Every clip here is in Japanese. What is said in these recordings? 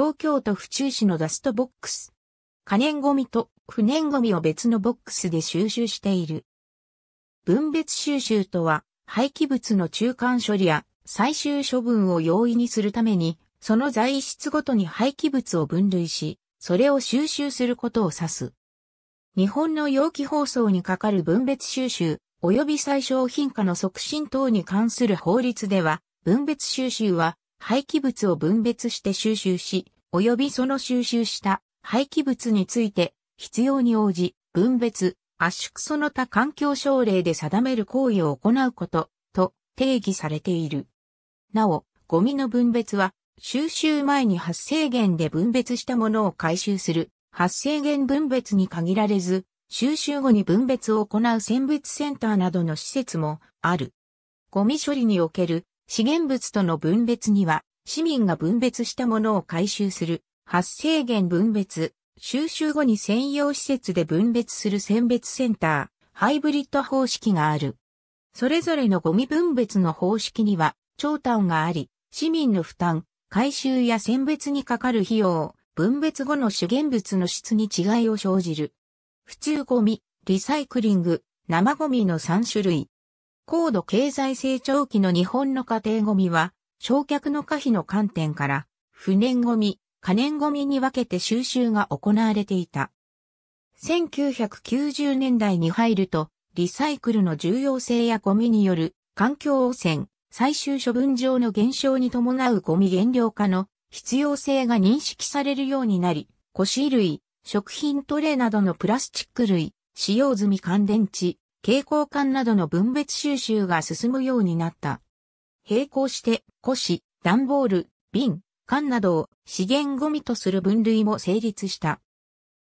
東京都府中市のダストボックス。可燃ゴミと不燃ゴミを別のボックスで収集している。分別収集とは、廃棄物の中間処理や最終処分を容易にするために、その材質ごとに廃棄物を分類し、それを収集することを指す。日本の容器包装にかかる分別収集、及び最小品化の促進等に関する法律では、分別収集は廃棄物を分別して収集し、及びその収集した廃棄物について必要に応じ、分別、圧縮その他環境省令で定める行為を行うこと、と定義されている。なお、ゴミの分別は、収集前に発生源で分別したものを回収する、発生源分別に限られず、収集後に分別を行う選別センターなどの施設もある。ゴミ処理における資源物との分別には、市民が分別したものを回収する、発生源分別、収集後に専用施設で分別する選別センター、ハイブリッド方式がある。それぞれのゴミ分別の方式には、長短があり、市民の負担、回収や選別にかかる費用、分別後の資源物の質に違いを生じる。普通ゴミ、リサイクリング、生ゴミの3種類。高度経済成長期の日本の家庭ゴミは、焼却の可否の観点から、不燃ゴミ、可燃ゴミに分けて収集が行われていた。1990年代に入ると、リサイクルの重要性やゴミによる環境汚染、最終処分場の減少に伴うゴミ減量化の必要性が認識されるようになり、腰類、食品トレーなどのプラスチック類、使用済み乾電池、蛍光管などの分別収集が進むようになった。並行して、古紙、段ボール、瓶、缶などを資源ゴミとする分類も成立した。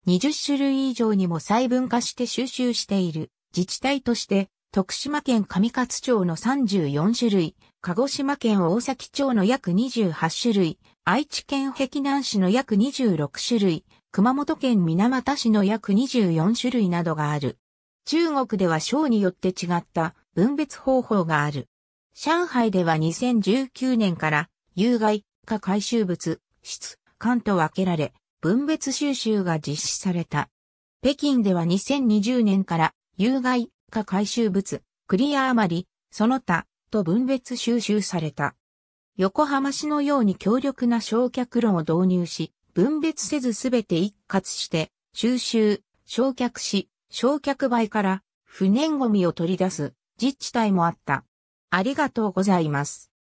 20種類以上にも細分化して収集している自治体として、徳島県上勝町の34種類、鹿児島県大崎町の約28種類、愛知県碧南市の約26種類、熊本県水俣市の約24種類などがある。中国では省によって違った分別方法がある。上海では2019年から有害化回収物、質、管と分けられ、分別収集が実施された。北京では2020年から有害化回収物、クリア余り、その他と分別収集された。横浜市のように強力な焼却炉を導入し、分別せずすべて一括して収集、焼却し、焼却灰から不燃ゴミを取り出す自治体もあった。ありがとうございます。